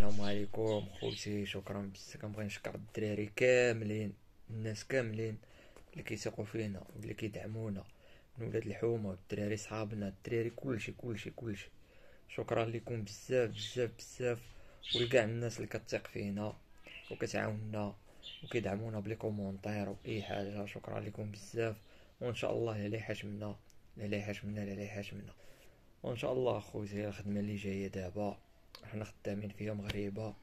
السلام عليكم خوتي شكرا بزاف كنبغي نشكر الدراري كاملين الناس كاملين اللي كيثقوا فينا واللي كيدعمونا من ولاد الحومه والدراري صحابنا الدراري كلشي كلشي كلشي شكرا لكم بزاف بزاف بزاف ولكاع الناس اللي كتثق فينا وكتعاوننا وكيدعمونا بلي كومونتير واي حاجه شكرا لكم بزاف وان شاء الله لا حشمنا لا حشمنا لا حشمنا وان شاء الله خوتي الخدمه اللي جايه دابا حنا خدامين فيها غريبة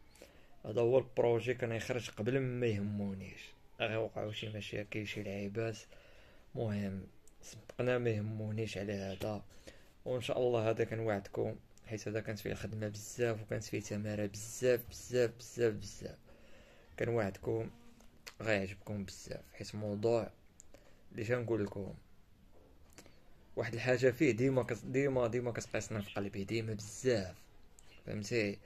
هذا هو البروجي كان يخرج قبل ما يهمونيش غير وقعوا شي مشاكل شي لعيبات مهم صدقنا ما يهمونيش على هذا وان شاء الله هذا وعدكم حيت هذا كانت فيه خدمه بزاف وكانت فيه تماره بزاف بزاف بزاف بزاف كنوعدكم غيعجبكم بزاف حيت موضوع اللي شنقول لكم واحد الحاجه فيه ديما ديما ديما كتقيسنا في قلبي ديما بزاف فهمتي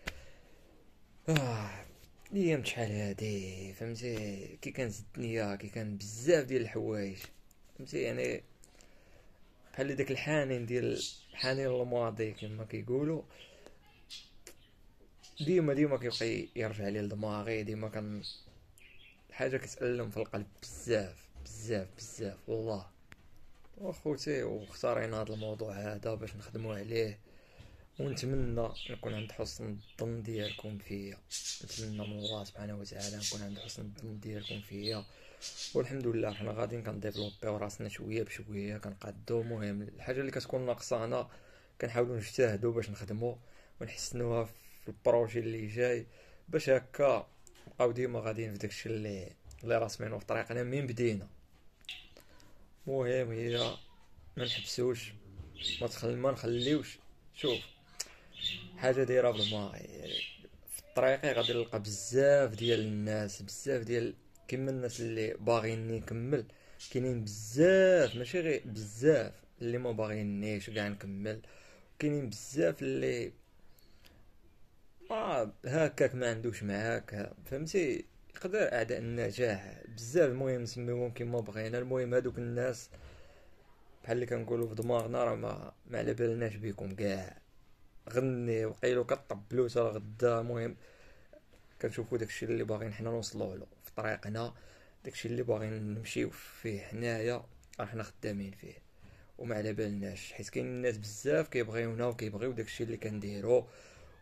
آه اليوم شحال هادي فهمتي كي كانت الدنيا كي كان بزاف ديال الحوايج فهمتي يعني بحال داك الحنين ديال الحنين للماضي كما كيقولوا ديما ديما كيبقى يرجع لي لدماغي ديما كان حاجه كتألم في القلب بزاف بزاف بزاف والله واخوتي وختارينا هذا الموضوع هذا باش نخدمو عليه ونتمنى نكون عند حسن الظن ديالكم فيا نتمنى من الله سبحانه وتعالى نكون عند حسن الظن ديالكم فيا والحمد لله حنا غاديين كنديفلوبيو راسنا شويه بشويه كنقادو المهم الحاجه اللي كتكون ناقصانا كنحاولوا نجتهدوا باش نخدموا ونحسنوها في البروجي اللي جاي باش هكا نبقاو ديما غاديين في داكشي اللي اللي راسمينو في طريقنا من بدينا المهم هي ما نحبسوش ما تخل ما نخليوش شوف حاجه دايره في في الطريق غادي نلقى بزاف ديال الناس بزاف ديال كما الناس اللي باغيني نكمل كاينين بزاف ماشي غير بزاف اللي ما باغينيش كاع نكمل كاينين بزاف اللي ما هكاك ما عندوش معاك فهمتي يقدر اعداء النجاح بزاف المهم نسميوهم كيما بغينا المهم هادوك الناس بحال اللي كنقولوا في دماغنا راه ما على بالناش بيكم كاع غني وقيلو كطبلو حتى غدا المهم كنشوفو داكشي اللي باغيين حنا نوصلو له في طريقنا داكشي اللي باغيين نمشيو فيه حنايا راه حنا خدامين فيه وما على بالناش حيت كاين الناس بزاف كيبغيونا وكيبغيو داكشي اللي كنديرو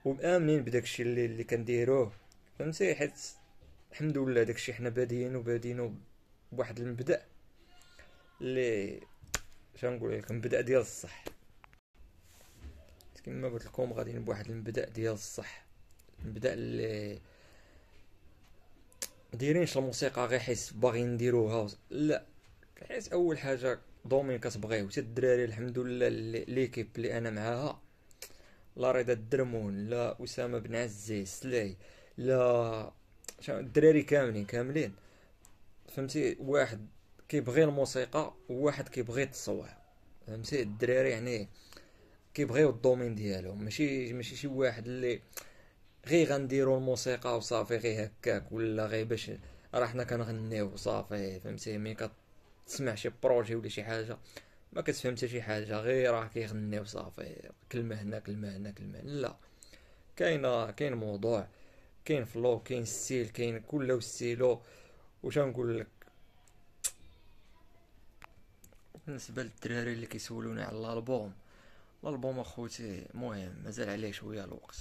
ومامنين بداكشي اللي اللي كنديروه فهمتي حيت الحمد لله داكشي حنا بادين وبادينو بواحد المبدا اللي نقول لكم مبدا ديال الصح كما قلت لكم غاديين بواحد المبدا ديال الصح المبدا اللي ديرينش الموسيقى غير حيت باغيين نديروها لا حيت اول حاجه دومين كتبغيه حتى الدراري الحمد لله ليكيب اللي انا معاها لا رضا الدرمون لا اسامه بن عزيز سلاي لا الدراري كاملين كاملين فهمتي واحد كيبغي الموسيقى وواحد كيبغي التصوير فهمتي الدراري يعني كيبغيو الدومين ديالهم ماشي ماشي شي واحد اللي غير غنديروا الموسيقى وصافي غير هكاك ولا غير باش راه حنا كنغنيو صافي فهمتي مي كتسمع شي بروجي ولا شي حاجه ما كتفهم حتى شي حاجه غير راه كيغنيو صافي كلمه هنا كلمه هنا كلمه هنا لا كاين كاين موضوع كاين فلو كاين ستيل كاين كله وستيلو واش نقول لك بالنسبه للدراري اللي كيسولوني على الالبوم الالبوم اخوتي مهم مازال عليه شويه الوقت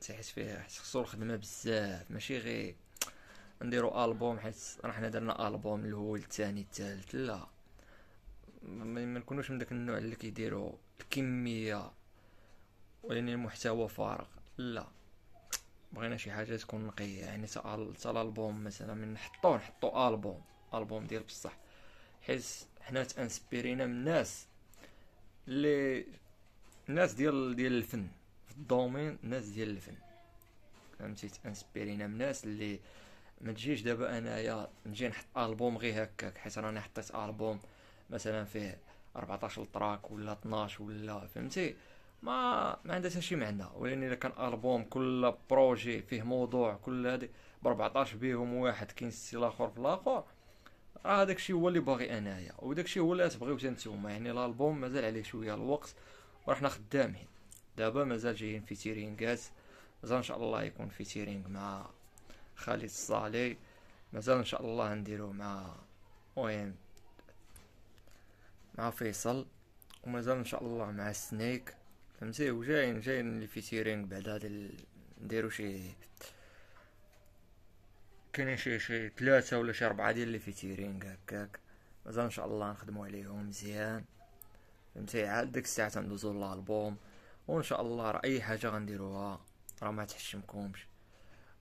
تحس فيه خصو الخدمه بزاف ماشي غير نديرو البوم حيت راه حنا درنا البوم الاول الثاني الثالث لا ما نكونوش من داك النوع اللي كيديروا الكميه ولكن المحتوى فارغ لا بغينا شي حاجه تكون نقيه يعني حتى البوم مثلا من نحطو نحطو البوم البوم ديال بصح حيت حنا تانسبيرينا من الناس لي ناس ديال ديال الفن في الدومين ناس ديال الفن فهمتي تانسبيرينا نعم من ناس اللي ما تجيش دابا انايا نجي نحط البوم غير هكاك حيت راني حطيت البوم مثلا فيه 14 تراك ولا 12 ولا فهمتي ما ما عندها حتى شي معنى ولكن الا كان البوم كل بروجي فيه موضوع كل هذه ب 14 بيهم واحد كاين ستيل اخر في الاخر راه داكشي هو اللي باغي انايا وداكشي هو اللي تبغيو نتوما يعني الالبوم مازال عليه شويه الوقت وراحنا خدامين دابا مازال جايين في تيرينغات مازال ان شاء الله يكون في تيرينغ مع خالد الصالي مازال ان شاء الله نديرو مع وين مع فيصل ومازال ان شاء الله مع سنيك فهمتي وجايين جايين اللي في تيرينغ بعد هذا نديرو شي كاين شي شي ثلاثة ولا شي ربعة ديال لي فيتيرينغ هكاك مازال ان شاء الله نخدمو عليهم مزيان فهمتي عاد ديك الساعة تندوزو للالبوم وان شاء الله راه اي حاجة غنديروها راه ما تحشمكمش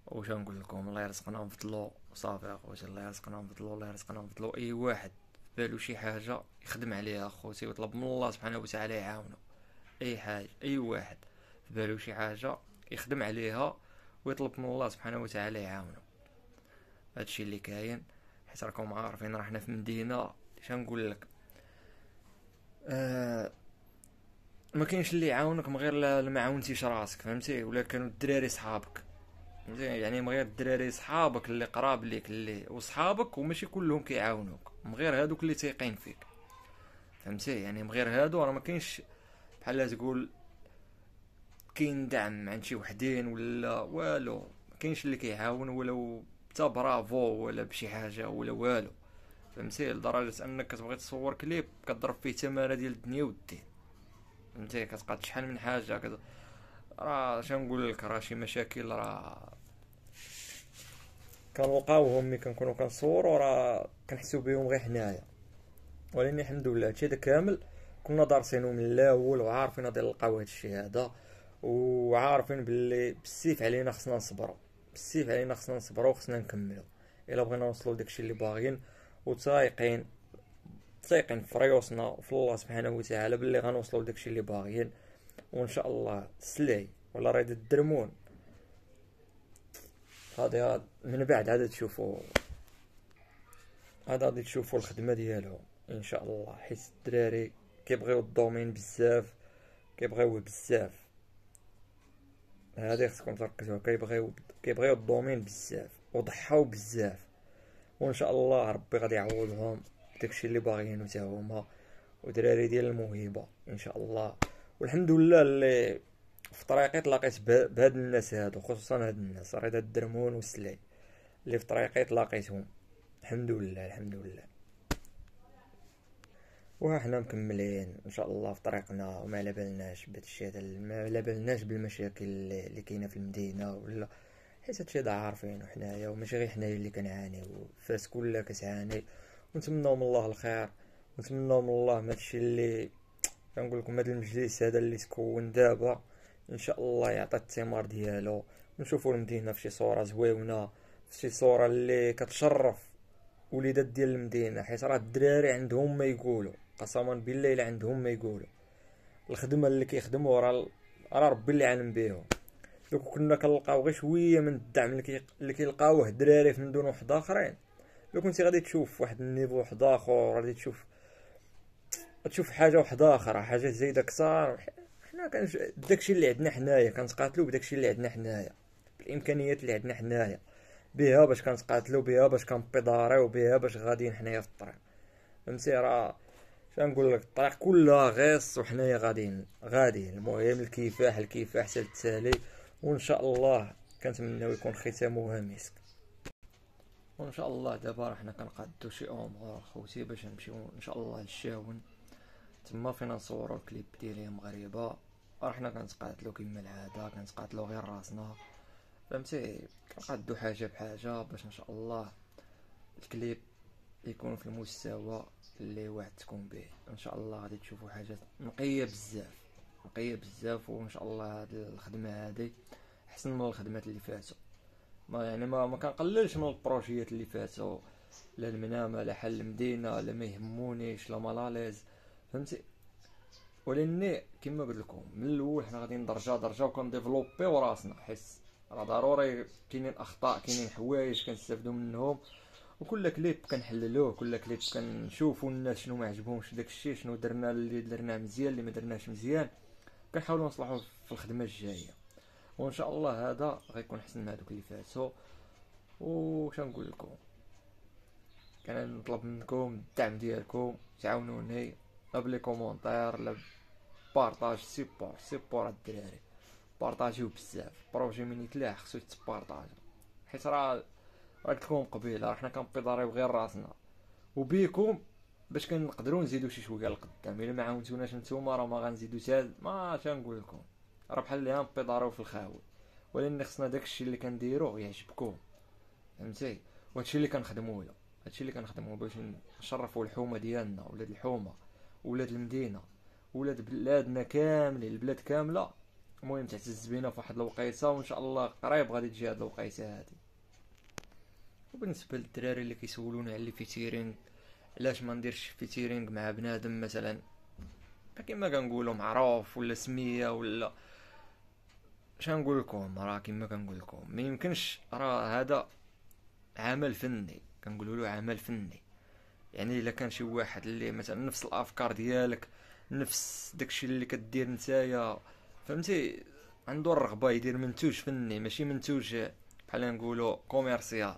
واش نقول لكم الله يرزقنا نفضلو صافي اخوتي الله يرزقنا نفضلو الله يرزقنا نفضلو اي واحد بالو شي حاجة يخدم عليها اخوتي ويطلب من الله سبحانه وتعالى يعاونو اي حاجة اي واحد بالو شي حاجة يخدم عليها ويطلب من الله سبحانه وتعالى يعاونه هادشي اللي كاين حيت راكم عارفين راه حنا في مدينه اش نقول لك آه ما كاينش اللي يعاونك من غير ما عاونتيش راسك فهمتي ولا كانوا الدراري صحابك يعني من غير الدراري صحابك اللي قراب ليك اللي وصحابك وماشي كلهم كيعاونوك من غير هادوك اللي تيقين فيك فهمتي يعني من غير هادو راه ما كاينش بحال تقول كاين دعم عند شي وحدين ولا والو ما كاينش اللي كيعاون ولو حتى برافو ولا بشي حاجه ولا والو فهمتي لدرجه انك كتبغي تصور كليب كضرب فيه تماره ديال الدنيا والدين فهمتي كتبقى شحال من حاجه كد... راه نقول لك راه شي مشاكل راه كنلقاوهم ملي كنكونوا كنصوروا راه كنحسوا بهم غير حنايا ولكن الحمد لله هادشي هذا كامل كنا دارسينو من الاول وعارفين غادي نلقاو هادشي هذا وعارفين باللي بالسيف علينا خصنا نصبروا بالسيف علينا خصنا نصبروا وخصنا نكملوا الا بغينا نوصلوا داكشي اللي باغيين وتايقين تايقين في ريوسنا وفي الله سبحانه وتعالى باللي غنوصلوا داكشي اللي باغيين وان شاء الله سلعي ولا ريد الدرمون هادي من بعد عاد تشوفوا هذا غادي تشوفوا الخدمه ديالهم ان شاء الله حيت الدراري كيبغيو الدومين بزاف كيبغيوه بزاف هذا خصكم تركزوا كيبغيو كيبغيو الدومين بزاف وضحاو بزاف وان شاء الله ربي غادي يعوضهم داكشي اللي باغيينو حتى هما ودراري ديال الموهبه ان شاء الله والحمد لله اللي في طريقي تلاقيت بهاد الناس هادو خصوصا هاد الناس رضا الدرمون والسلاي اللي في طريقي تلاقيتهم الحمد لله الحمد لله وحنا مكملين ان شاء الله في طريقنا وما على بالناش بهادشي هذا ما على بالناش بالمشاكل اللي كاينه في المدينه ولا حيت هادشي دا عارفينو حنايا وماشي غير حنايا اللي كنعانيو فاس كلها كتعاني ونتمناو من الله الخير ونتمناو من الله هادشي اللي كنقول لكم هذا المجلس هذا اللي تكون دابا ان شاء الله يعطي الثمار ديالو ونشوفوا المدينه فشي صوره زويونه فشي صوره اللي كتشرف وليدات ديال المدينه حيت راه الدراري عندهم ما يقولوا قسما بالله الا عندهم ما يقولوا الخدمه اللي كيخدموا راه راه ربي اللي عالم بيهم دوك كنا كنلقاو غير شويه من الدعم اللي, اللي كيلقاوه الدراري من دون واحد اخرين لو كنتي غادي تشوف واحد النيفو واحد اخر غادي تشوف تشوف حاجه واحده اخرى حاجه زايده كثار حنا كان داكشي اللي عندنا حنايا كنتقاتلوا بداكشي اللي عندنا حنايا بالامكانيات اللي عندنا حنايا بها باش كنتقاتلوا بها باش كنبيضاريو بها باش غاديين حنايا في الطريق فهمتي راه شنو لك الطريق كلها غيص وحنايا غاديين غاديين المهم الكفاح الكفاح حتى التالي وان شاء الله كنتمناو يكون ختامو هامسك وان شاء الله دابا راه حنا كنقادو شي امور خوتي باش نمشيو ان شاء الله للشاون تما فينا نصورو الكليب ديالي مغربه راه حنا كنتقاتلو كما العاده كنتقاتلو غير راسنا فهمتي كنقادو حاجه بحاجه باش ان شاء الله الكليب يكون في المستوى اللي وعدتكم به ان شاء الله غادي تشوفوا حاجات نقيه بزاف نقيه بزاف وان شاء الله هاد الخدمه هادي احسن من الخدمات اللي فاتوا ما يعني ما, ما كنقللش من البروجيات اللي فاتوا لا المنامه لا حل المدينه لا ما يهمونيش لا مالاليز فهمتي ولاني كما قلت لكم من الاول حنا غادي درجه درجه وكنديفلوبيو راسنا حس راه ضروري كاينين اخطاء كاينين حوايج كنستافدو منهم وكل كليب كنحللوه كل كليب كنشوفوا الناس شنو ما عجبهمش داك الشيء شنو درنا اللي درنا مزيان اللي ما درناش مزيان كنحاولوا نصلحوا في الخدمه الجايه وان شاء الله هذا غيكون احسن من هذوك اللي فاتوا وش نقول لكم كنطلب منكم الدعم ديالكم تعاونوني لا بلي كومونتير لا بارطاج سيبور سيبور الدراري بارطاجيو بزاف بروجي من يتلاح خصو يتبارطاج حيت راه راك تكون قبيله حنا كنبيضاريو غير راسنا وبيكم باش كنقدروا نزيدو شي شويه لقدام الا ما عاونتوناش نتوما راه ما غنزيدو حتى ما تنقول لكم راه بحال اللي غنبيضاريو في الخاوي ولكن خصنا داكشي اللي كنديرو يعجبكم فهمتي وهادشي اللي له هادشي اللي كنخدمو باش نشرفوا الحومه ديالنا ولاد الحومه ولاد المدينه ولاد بلادنا كاملين البلاد كامله المهم تعتز بينا في واحد الوقيته وان شاء الله قريب غادي تجي هاد الوقيته هادي وبالنسبه للدراري اللي كيسولونا على الفيتيرينغ علاش ما نديرش فيتيرينغ مع بنادم مثلا كما كنقولوا معروف ولا سميه ولا نقول لكم راه كما كنقول لكم ما يمكنش راه هذا عمل فني كنقولوا له عمل فني يعني الا كان شي واحد اللي مثلا نفس الافكار ديالك نفس داكشي اللي كدير نتايا فهمتي عنده الرغبه يدير منتوج فني ماشي منتوج بحال نقولوا كوميرسيال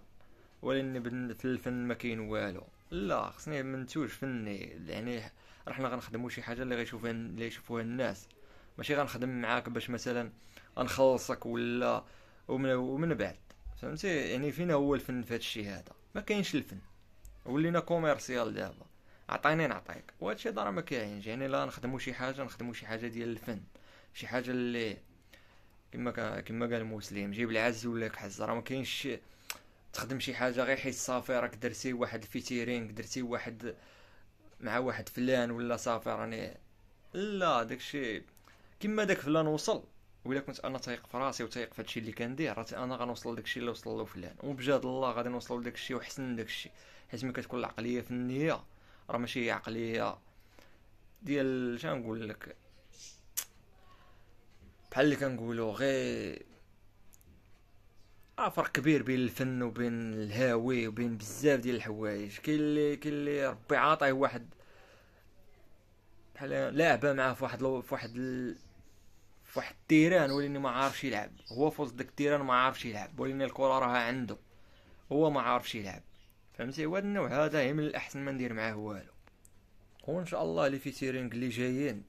ولكن في الفن ما كاين والو لا خصني منتوج فني يعني رحنا غنخدمو شي حاجه اللي غيشوفها اللي يشوفوها الناس ماشي غنخدم معاك باش مثلا غنخلصك ولا ومن, ومن بعد فهمتي يعني فين هو الفن في هادشي هذا ما كاينش الفن ولينا كوميرسيال دابا عطيني نعطيك وهادشي راه ما كاينش يعني لا نخدمو شي حاجه نخدمو شي حاجه ديال الفن شي حاجه اللي كما كما قال المسلم جيب العز ولا كحز راه ما كاينش تخدم شي حاجه غير حيت صافي راك درتي واحد الفيتيرينغ درتي واحد مع واحد فلان ولا صافي راني لا داكشي كما داك فلان وصل ولا كنت انا تايق في راسي وتايق في هادشي اللي كندير راه انا غنوصل لداكشي اللي وصل له فلان وبجد الله غادي نوصل لداكشي وحسن من داكشي حيت ملي كتكون العقليه في النيه راه ماشي هي عقليه ديال شنو نقول لك بحال اللي كنقولوا غير اه فرق كبير بين الفن وبين الهاوي وبين بزاف ديال الحوايج كاين اللي كاين اللي ربي عاطيه واحد بحال لعبه معاه في واحد في واحد ال... في واحد التيران ولكن ما عارفش يلعب هو في وسط داك التيران ما عارفش يلعب ولكن الكره راها عنده هو ما عارفش يلعب فهمتي هو النوع هذا هي من الاحسن ما ندير معاه والو وان شاء الله لي تيرينغ اللي جايين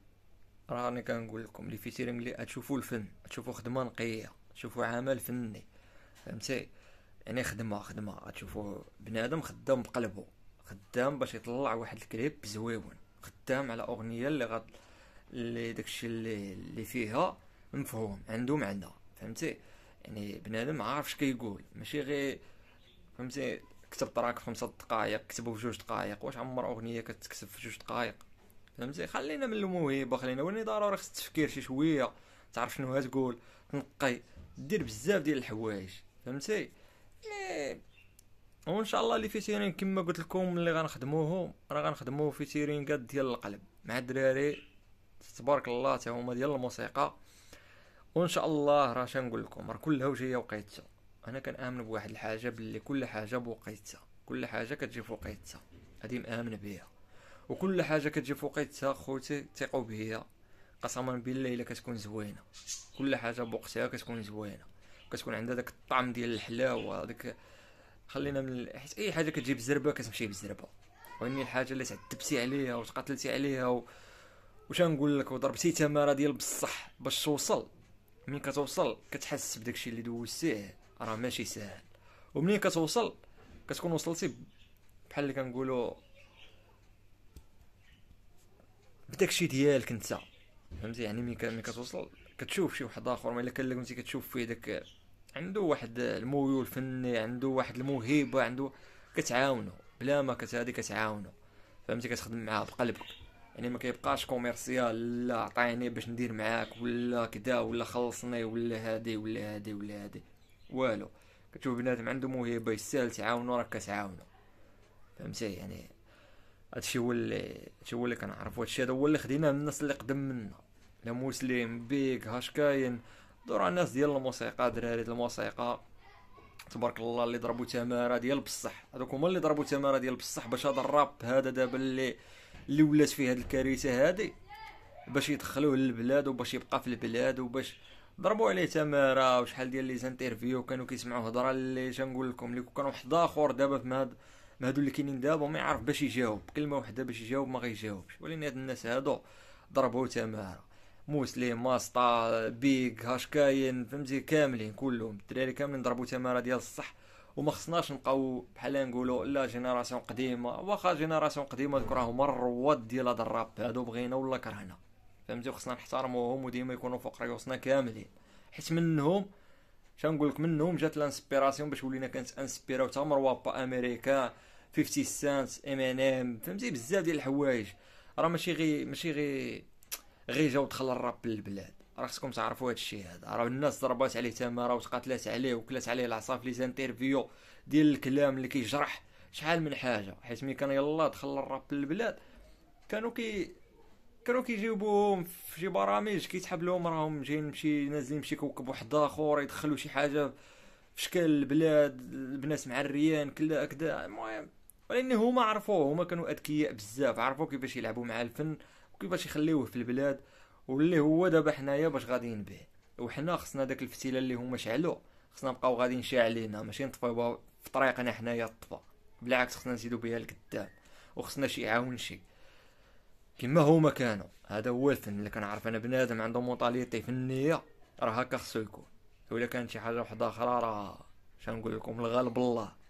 راني كنقول لكم لي تيرينغ اللي تشوفوا الفن تشوفوا خدمه نقيه تشوفوا عمل فني فهمتي يعني خدمه خدمه غتشوفوا بنادم خدام بقلبه خدام باش يطلع واحد الكليب زويون خدام على اغنيه اللي غد اللي داكشي اللي اللي فيها مفهوم عنده معنى فهمتي يعني بنادم عارف اش كيقول ماشي غير فهمتي كتب تراك في خمسة دقائق كتبه في جوج دقائق واش عمر اغنيه كتكتب في جوج دقائق فهمتي خلينا من الموهبه خلينا ولي ضروري خص التفكير شي شويه تعرف شنو هتقول تنقي دير بزاف ديال الحوايج فهمتي مي هو ان شاء الله لي في تيرين كما قلت لكم اللي غنخدموه راه غنخدموه في تيرين ديال القلب مع الدراري تبارك الله تا هما ديال الموسيقى وان شاء الله راه نقول لكم راه كلها وجهيه وقيتها انا كنامن بواحد الحاجه باللي كل حاجه بوقيتها كل حاجه كتجي فوقيتها هادي مامن بيها وكل حاجه كتجي فوقيتها خوتي ثقوا بها قسما بالله الا كتكون زوينه كل حاجه بوقتها كتكون زوينه كتكون عندها داك الطعم ديال الحلاوه داك خلينا من حيت اي حاجه كتجي بالزربه كتمشي بالزربه واني الحاجه اللي تعذبتي عليها وتقاتلتي عليها و... وش نقول لك وضربتي تماره ديال بصح باش توصل ملي كتوصل كتحس بداكشي الشيء اللي دوزتيه راه ماشي ساهل ومنين كتوصل كتكون وصلتي بحال اللي كنقولوا بداكشي الشيء ديالك انت فهمتي يعني ملي كتوصل كتشوف شي واحد اخر الا كان انتي كتشوف فيه داك عنده واحد الميول فني عنده واحد الموهبه عنده كتعاونو بلا ما كتهادي كتعاونو فهمتي كتخدم معاه بقلبك يعني ما كيبقاش كوميرسيال لا عطيني باش ندير معاك ولا كدا ولا خلصني ولا هادي ولا هادي ولا هادي والو كتشوف بنادم عنده موهبه يستاهل تعاونو راك كتعاونو فهمتي يعني هادشي هو اللي هادشي هو اللي كنعرفو هادشي هذا هو اللي خديناه من الناس اللي قدم منا لا مسلم بيك هاشكاين دور الناس ديال الموسيقى دراري ديال الموسيقى تبارك الله اللي ضربوا تماره ديال بصح هذوك هما اللي ضربوا تماره ديال بصح باش هذا الراب هذا دابا اللي اللي ولات فيه هذه الكارثه هذه باش يدخلوه للبلاد وباش يبقى في البلاد وباش ضربوا عليه تماره وشحال ديال لي زانترفيو كانوا كيسمعوا هضره اللي شنقول لكم اللي كانوا واحد اخر دابا في مهد ما هادو اللي كاينين دابا ما يعرف باش يجاوب كلمه واحده باش يجاوب ما غيجاوبش ولكن هاد الناس هادو ضربوا تماره مسلم ماستا بيك هاشكاين فهمتي كاملين كلهم الدراري كاملين ضربوا تماره ديال الصح وما خصناش نبقاو بحال نقولوا لا جينيراسيون قديمه واخا جينيراسيون قديمه دوك راهم الرواد ديال هذا الراب هادو بغينا ولا كرهنا فهمتي خصنا نحترموهم وديما يكونوا فوق راسنا كاملين حيت منهم شنقول لك منهم جات لانسبيراسيون باش ولينا كانت انسبيراو تا مروابا امريكان 50 سنت ام ان ام فهمتي بزاف ديال الحوايج راه ماشي غي ماشي غي غير جا دخل الراب للبلاد راه خصكم تعرفوا هذا الشيء هذا راه الناس ضربات عليه تماره وتقاتلات عليه وكلات عليه العصا في ليزانتيرفيو ديال الكلام اللي كيجرح شحال من حاجه حيت ملي كان يلا دخل الراب للبلاد كانوا كي كانوا كيجيبوهم في شي برامج كيتحب لهم راهم جايين شي نازلين شي كوكب واحد اخر يدخلوا شي حاجه في شكل البلاد البنات معريان كلا هكذا المهم ولكن هما عرفوه هما كانوا اذكياء بزاف عرفوا كيفاش يلعبوا مع الفن وكيفاش يخليوه في البلاد واللي هو دابا حنايا باش غادي نبيع وحنا خصنا داك الفتيله اللي هما شعلو خصنا نبقاو غاديين شاعلينها ماشي نطفيوها في طريقنا حنايا الطفا بالعكس خصنا نزيدو بها لقدام وخصنا شي يعاون شي كما هما كانوا هذا هو الفن اللي كنعرف انا بنادم عنده مونطاليتي فنيه راه هكا خصو يكون ولا كانت شي حاجه وحده اخرى راه شنقول لكم الغالب الله